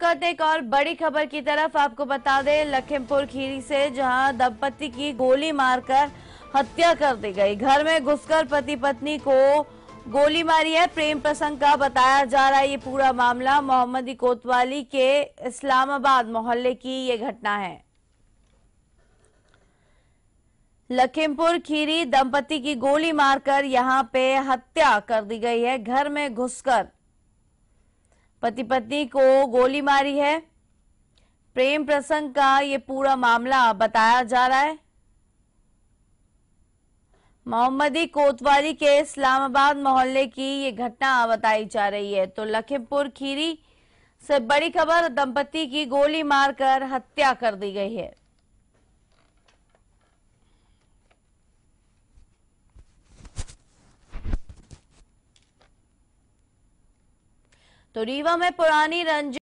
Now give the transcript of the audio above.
करते एक और बड़ी खबर की तरफ आपको बता दें लखीमपुर खीरी से जहां दंपति की गोली मारकर हत्या कर दी गई घर में घुसकर पति पत्नी को गोली मारी है प्रेम प्रसंग का बताया जा रहा है ये पूरा मामला मोहम्मदी कोतवाली के इस्लामाबाद मोहल्ले की ये घटना है लखीमपुर खीरी दंपति की गोली मारकर यहां पे हत्या कर दी गई है घर में घुसकर पति पत्नी को गोली मारी है प्रेम प्रसंग का ये पूरा मामला बताया जा रहा है मोहम्मदी कोतवाली के इस्लामाबाद मोहल्ले की ये घटना बताई जा रही है तो लखीमपुर खीरी से बड़ी खबर दंपति की गोली मारकर हत्या कर दी गई है तो रीवा में पुरानी रंजित